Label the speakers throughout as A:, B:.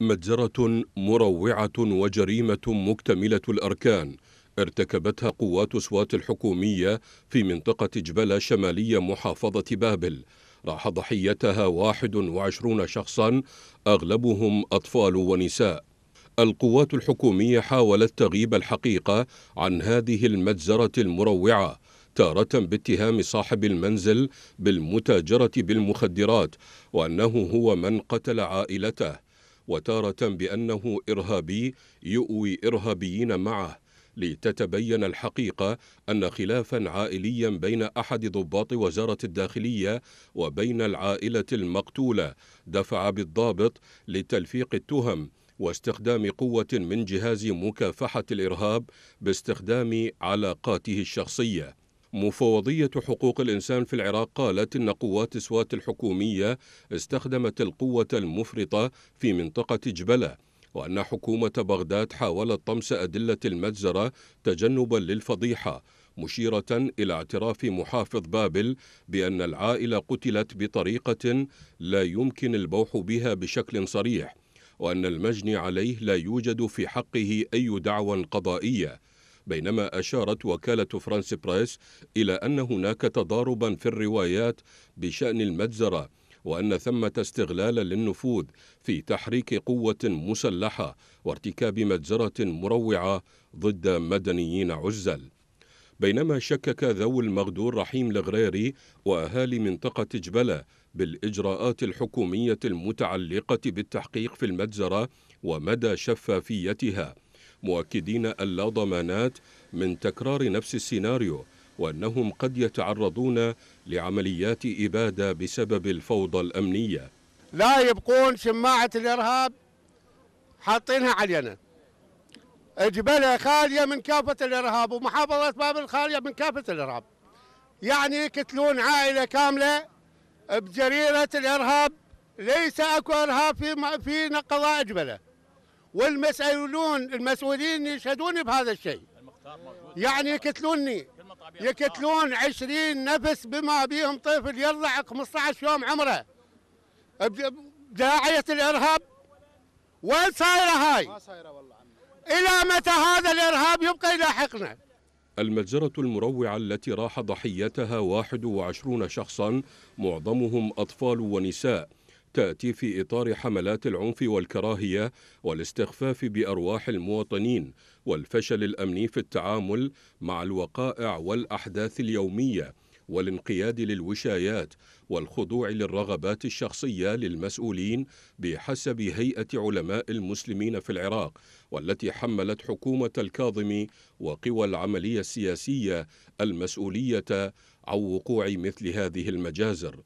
A: مجزرة مروعة وجريمة مكتملة الأركان ارتكبتها قوات سوات الحكومية في منطقة جبلة شمالية محافظة بابل راح ضحيتها 21 شخصا أغلبهم أطفال ونساء القوات الحكومية حاولت تغيب الحقيقة عن هذه المجزرة المروعة تارة باتهام صاحب المنزل بالمتاجرة بالمخدرات وأنه هو من قتل عائلته وتارة بأنه إرهابي يؤوي إرهابيين معه لتتبين الحقيقة أن خلافا عائليا بين أحد ضباط وزارة الداخلية وبين العائلة المقتولة دفع بالضابط لتلفيق التهم واستخدام قوة من جهاز مكافحة الإرهاب باستخدام علاقاته الشخصية مفوضية حقوق الإنسان في العراق قالت إن قوات سوات الحكومية استخدمت القوة المفرطة في منطقة جبلة وأن حكومة بغداد حاولت طمس أدلة المجزرة تجنبا للفضيحة مشيرة إلى اعتراف محافظ بابل بأن العائلة قتلت بطريقة لا يمكن البوح بها بشكل صريح وأن المجني عليه لا يوجد في حقه أي دعوى قضائية بينما أشارت وكالة فرانس بريس إلى أن هناك تضاربا في الروايات بشأن المجزرة وأن ثمة استغلالا للنفوذ في تحريك قوة مسلحة وارتكاب مجزرة مروعة ضد مدنيين عزل بينما شكك ذوي المغدور رحيم الغريري وأهالي منطقة جبلة بالإجراءات الحكومية المتعلقة بالتحقيق في المجزرة ومدى شفافيتها مؤكدين لا ضمانات من تكرار نفس السيناريو وأنهم قد يتعرضون لعمليات إبادة بسبب الفوضى الأمنية
B: لا يبقون شماعة الإرهاب حاطينها علينا جبلها خالية من كافة الإرهاب ومحافظة بابل خالية من كافة الإرهاب يعني يقتلون عائلة كاملة بجريرة الإرهاب ليس أكو إرهاب في في قضاء جبله والمسؤولون المسؤولين يشهدون بهذا الشيء يعني يقتلوني يقتلون 20 نفس بما بيهم طفل يطلع 15 يوم عمره بداعية الإرهاب وين صايرة هاي؟ ما صايرة والله إلى متى هذا الإرهاب يبقى يلاحقنا؟
A: المجزرة المروعة التي راح ضحيتها 21 شخصا معظمهم أطفال ونساء تأتي في إطار حملات العنف والكراهية والاستخفاف بأرواح المواطنين والفشل الأمني في التعامل مع الوقائع والأحداث اليومية والانقياد للوشايات والخضوع للرغبات الشخصية للمسؤولين بحسب هيئة علماء المسلمين في العراق والتي حملت حكومة الكاظمي وقوى العملية السياسية المسؤولية عن وقوع مثل هذه المجازر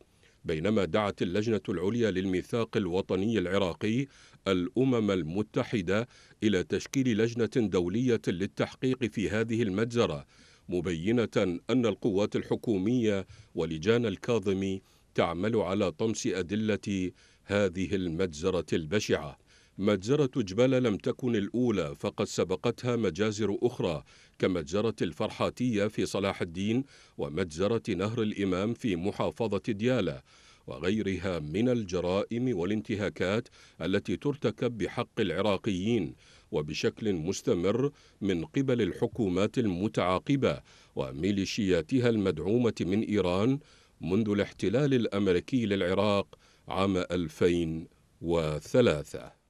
A: بينما دعت اللجنة العليا للميثاق الوطني العراقي الأمم المتحدة إلى تشكيل لجنة دولية للتحقيق في هذه المجزرة مبينة أن القوات الحكومية ولجان الكاظمي تعمل على طمس أدلة هذه المجزرة البشعة مجزرة جبالة لم تكن الأولى فقد سبقتها مجازر أخرى كمجزرة الفرحاتية في صلاح الدين ومجزرة نهر الإمام في محافظة ديالى وغيرها من الجرائم والانتهاكات التي ترتكب بحق العراقيين وبشكل مستمر من قبل الحكومات المتعاقبة وميليشياتها المدعومة من إيران منذ الاحتلال الأمريكي للعراق عام 2003